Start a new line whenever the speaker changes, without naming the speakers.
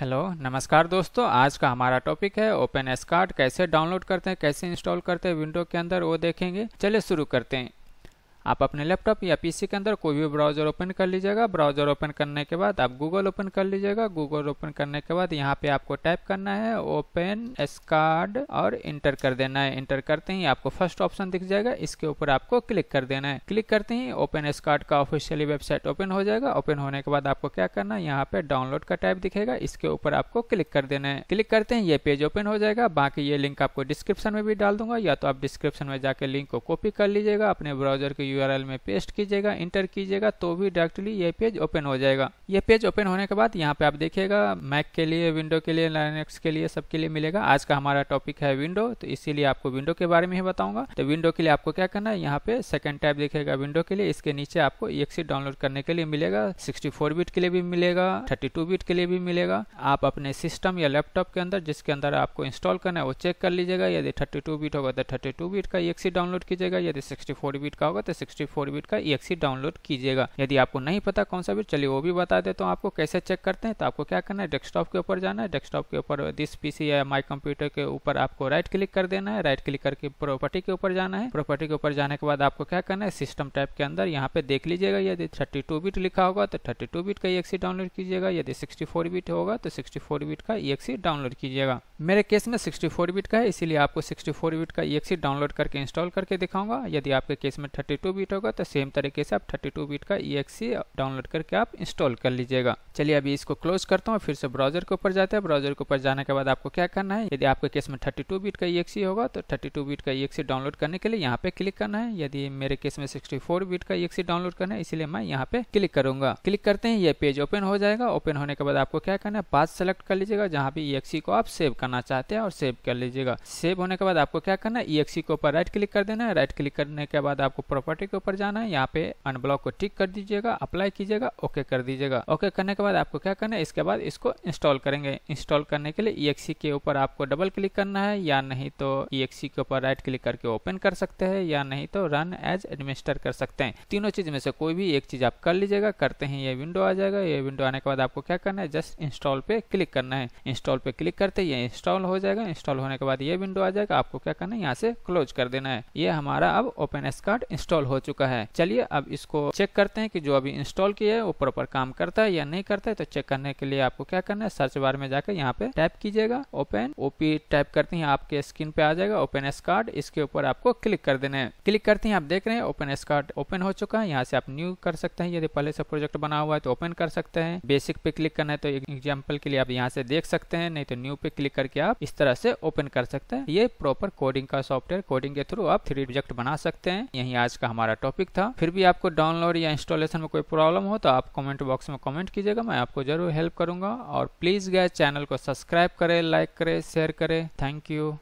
hello नमस्कार दोस्तों आज का हमारा टॉपिक है ओपन एस कार्ड कैसे डाउनलोड करते हैं कैसे इंस्टॉल करते हैं विंडो के अंदर वो देखेंगे चलिए शुरू करते हैं आप अपने लैपटॉप या पीसी के अंदर कोई भी ब्राउजर ओपन कर लीजिएगा ब्राउजर ओपन करने के बाद आप गूगल ओपन कर लीजिएगा गूगल ओपन करने के बाद यहाँ पे आपको टाइप करना है ओपन एसकार्ड और इंटर कर देना है इंटर करते ही आपको फर्स्ट ऑप्शन दिख जाएगा इसके ऊपर आपको क्लिक कर देना है क्लिक करते ही ओपन एसकार्ड का ऑफिशियली वेबसाइट ओपन हो जाएगा ओपन होने के बाद आपको क्या करना है यहाँ पे डाउनलोड का टाइप दिखेगा इसके ऊपर आपको क्लिक कर देना है क्लिक करते हैं ये पेज ओपन हो जाएगा बाकी ये लिंक आपको डिस्क्रिप्शन में भी डाल दूंगा या तो आप डिस्क्रिप्शन में जाके लिंक को कॉपी कर लीजिएगा अपने ब्राउजर के यूआरएल में पेस्ट कीजिएगा इंटर कीजिएगा तो भी डायरेक्टली ये पेज ओपन हो जाएगा ये पेज ओपन होने के बाद यहाँ पे आप देखिएगा मैक के लिए विंडो के लिए लाइनेक्स के लिए सबके लिए मिलेगा आज का हमारा टॉपिक है विंडो तो इसीलिए आपको विंडो के बारे में ही बताऊंगा तो विंडो के लिए आपको क्या करना है यहाँ पे सेकंड टाइप देखेगा विंडो के लिए इसके नीचे आपको एक्सी डाउनलोड करने के लिए मिलेगा सिक्सटी बिट के लिए भी मिलेगा थर्टी बिट के लिए भी मिलेगा आप अपने सिस्टम या लैपटॉप के अंदर जिसके अंदर आपको इंस्टॉल करना है वो चेक कर लीजिएगा यदि थर्टी बिट होगा तो थर्टी बिट का सी डाउनलोड कीजिएगा यदि सिक्सटी बिट का होगा तो 64 बिट का ई e डाउनलोड e कीजिएगा यदि आपको नहीं पता कौन सा बिट चलिए वो भी बता देता तो हूँ आपको कैसे चेक करते हैं तो आपको क्या करना है डेस्कटॉप के ऊपर जाना है डेस्कटॉप के ऊपर दिस पीसी या माई कंप्यूटर के ऊपर आपको राइट क्लिक कर देना है राइट क्लिक करके प्रॉपर्टी के ऊपर जाना है प्रॉपर्टी के ऊपर जाने के बाद आपको क्या करना है सिस्टम टाइप के अंदर यहाँ पे देख लीजिएगा यदि थर्टी बिट लिखा होगा तो थर्टी बिट का एक्सी e डाउनलोड कीजिएगा यदि सिक्सटी बिट होगा तो सिक्सटी बिट का ई डाउनलोड कीजिएगा मेरे केस में सिक्सटी बिट का है इसीलिए आपको सिक्सटी बिट का एक्सी डाउनलोड करके इंस्टॉल करके दिखाऊंगा यदि आपके केस में थर्टी 32 बिट होगा तो सेम तरीके से आप 32 बिट का ई डाउनलोड करके आप इंस्टॉल कर लीजिएगा चलिए अभी इसको क्लोज करता हूँ फिर से ब्राउजर के ऊपर जाते हैं ब्राउजर के ऊपर जाने के बाद आपको क्या करना है यदि आपके केस में 32 बिट का ई होगा तो 32 बिट का ई डाउनलोड करने के लिए यहाँ पे क्लिक करना है यदि मेरे केस में सिक्सटी बिट का ई डाउनलोड करना है इसलिए मैं यहाँ पे क्लिक करूंगा क्लिक करते हैं ये पेज ओपन हो जाएगा ओपन होने के बाद आपको क्या करना है पास सेलेक्ट कर लीजिएगा जहाँ भी ई को आप सेव करना चाहते हैं और सेव कर लीजिएगा सेव होने के बाद आपको क्या करना है ई के ऊपर राइट क्लिक कर देना है राइट क्लिक करने के बाद आपको प्रॉपर्टी प्रॉपर्टी के ऊपर जाना है यहाँ पे अनब्लॉक को टिक कर दीजिएगा अप्लाई कीजिएगा ओके कर दीजिएगा ओके करने के बाद आपको क्या करना है इसके बाद इसको इंस्टॉल करेंगे इंस्टॉल करने के लिए ई के ऊपर आपको डबल क्लिक करना है या नहीं तो ई के ऊपर राइट क्लिक करके ओपन कर सकते हैं या नहीं तो रन एज एडमिनिस्टर कर सकते हैं तीनों चीज में से कोई भी एक चीज आप कर लीजिएगा करते हैं ये विंडो आ जाएगा ये विंडो आने के बाद आपको क्या करना है जस्ट इंस्टॉल पे क्लिक करना है इंस्टॉल पे क्लिक करते ये इंस्टॉल हो जाएगा इंस्टॉल होने के बाद ये विंडो आ जाएगा आपको क्या करना है यहाँ से क्लोज कर देना है ये हमारा अब ओपन एस कार्ड इंस्टॉल हो चुका है चलिए अब इसको चेक करते हैं कि जो अभी इंस्टॉल किया है वो प्रॉपर काम करता है या नहीं करता है तो चेक करने के लिए आपको क्या करना है सर्च बार में जाकर यहाँ पे टाइप कीजिएगा ओपन ओपी टाइप करते हैं आपके स्क्रीन पे आ जाएगा ओपन एस कार्ड इसके ऊपर आपको क्लिक कर देना है क्लिक करते हैं आप देख रहे हैं ओपन एस कार्ड ओपन हो चुका है यहाँ से आप न्यू कर सकते हैं यदि पहले से प्रोजेक्ट बना हुआ है तो ओपन कर सकते हैं बेसिक पे क्लिक करना है तो एग्जाम्पल के लिए आप यहाँ से देख सकते हैं नहीं तो न्यू पे क्लिक करके आप इस तरह से ओपन कर सकते हैं ये प्रॉपर कोडिंग का सॉफ्टवेयर कोडिंग के थ्रू आप थ्री प्रोजेक्ट बना सकते हैं यही आज का हमारा टॉपिक था फिर भी आपको डाउनलोड या इंस्टॉलेशन में कोई प्रॉब्लम हो तो आप कमेंट बॉक्स में कमेंट कीजिएगा मैं आपको जरूर हेल्प करूंगा और प्लीज़ गए चैनल को सब्सक्राइब करें लाइक करें शेयर करें थैंक यू